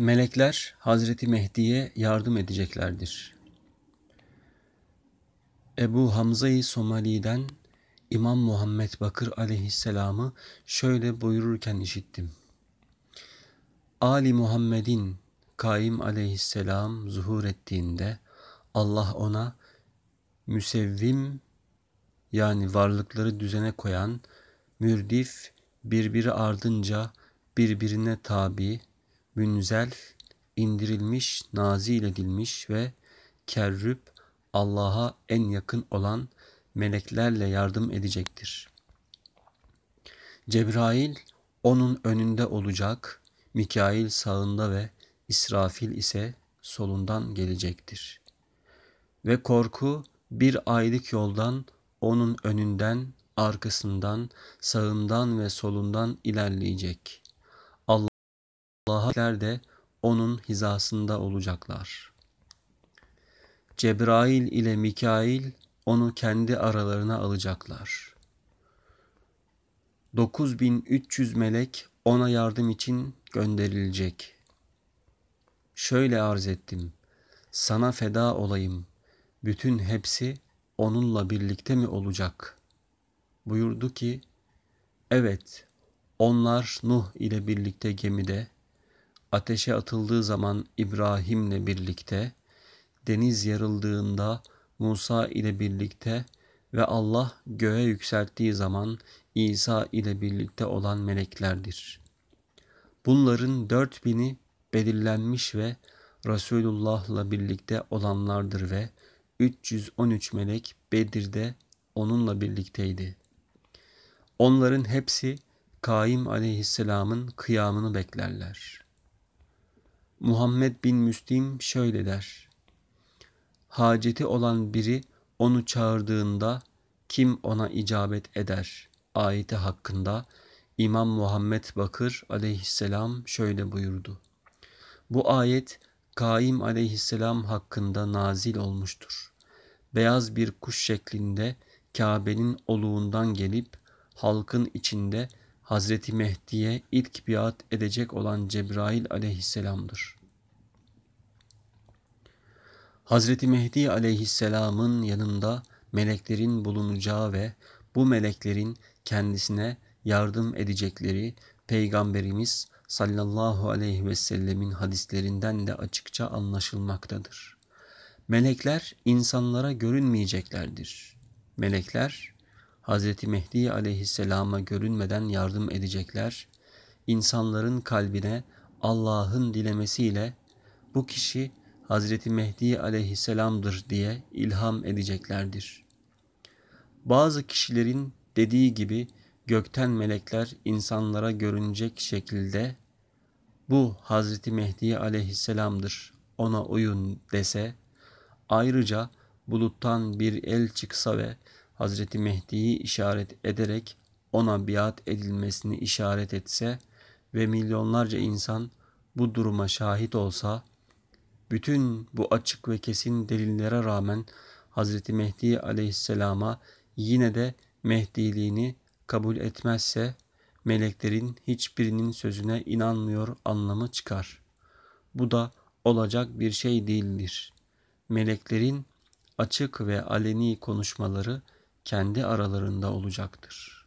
melekler Hazreti Mehdi'ye yardım edeceklerdir. Ebu Hamza-i Somali'den İmam Muhammed Bakır aleyhisselamı şöyle buyururken işittim. Ali Muhammed'in Kaim aleyhisselam zuhur ettiğinde Allah ona müsevvim yani varlıkları düzene koyan mürdif birbiri ardınca birbirine tabi münzel, indirilmiş, nazil edilmiş ve kerrüb Allah'a en yakın olan meleklerle yardım edecektir. Cebrail onun önünde olacak, Mikail sağında ve İsrafil ise solundan gelecektir. Ve korku bir aylık yoldan onun önünden, arkasından, sağından ve solundan ilerleyecek. Allah'a de onun hizasında olacaklar. Cebrail ile Mikail onu kendi aralarına alacaklar. 9300 melek ona yardım için gönderilecek. Şöyle arz ettim. Sana feda olayım. Bütün hepsi onunla birlikte mi olacak? Buyurdu ki, evet onlar Nuh ile birlikte gemide Ateşe atıldığı zaman İbrahim'le birlikte, deniz yarıldığında Musa ile birlikte ve Allah göğe yükselttiği zaman İsa ile birlikte olan meleklerdir. Bunların dört bini belirlenmiş ve Resulullah'la birlikte olanlardır ve 313 melek Bedir'de onunla birlikteydi. Onların hepsi Kaim aleyhisselamın kıyamını beklerler.'' Muhammed bin Müslim şöyle der. Haceti olan biri onu çağırdığında kim ona icabet eder? Ayeti hakkında İmam Muhammed Bakır aleyhisselam şöyle buyurdu. Bu ayet Kaim aleyhisselam hakkında nazil olmuştur. Beyaz bir kuş şeklinde Kabe'nin oluğundan gelip halkın içinde Hazreti Mehdi'ye ilk biat edecek olan Cebrail aleyhisselamdır. Hazreti Mehdi aleyhisselamın yanında meleklerin bulunacağı ve bu meleklerin kendisine yardım edecekleri Peygamberimiz sallallahu aleyhi ve sellemin hadislerinden de açıkça anlaşılmaktadır. Melekler insanlara görünmeyeceklerdir. Melekler Hz. Mehdi aleyhisselama görünmeden yardım edecekler, insanların kalbine Allah'ın dilemesiyle bu kişi Hz. Mehdi aleyhisselamdır diye ilham edeceklerdir. Bazı kişilerin dediği gibi gökten melekler insanlara görünecek şekilde bu Hz. Mehdi aleyhisselamdır ona uyun dese ayrıca buluttan bir el çıksa ve Hazreti Mehdi'yi işaret ederek ona biat edilmesini işaret etse ve milyonlarca insan bu duruma şahit olsa, bütün bu açık ve kesin delillere rağmen Hazreti Mehdi aleyhisselama yine de Mehdiliğini kabul etmezse meleklerin hiçbirinin sözüne inanmıyor anlamı çıkar. Bu da olacak bir şey değildir. Meleklerin açık ve aleni konuşmaları kendi aralarında olacaktır.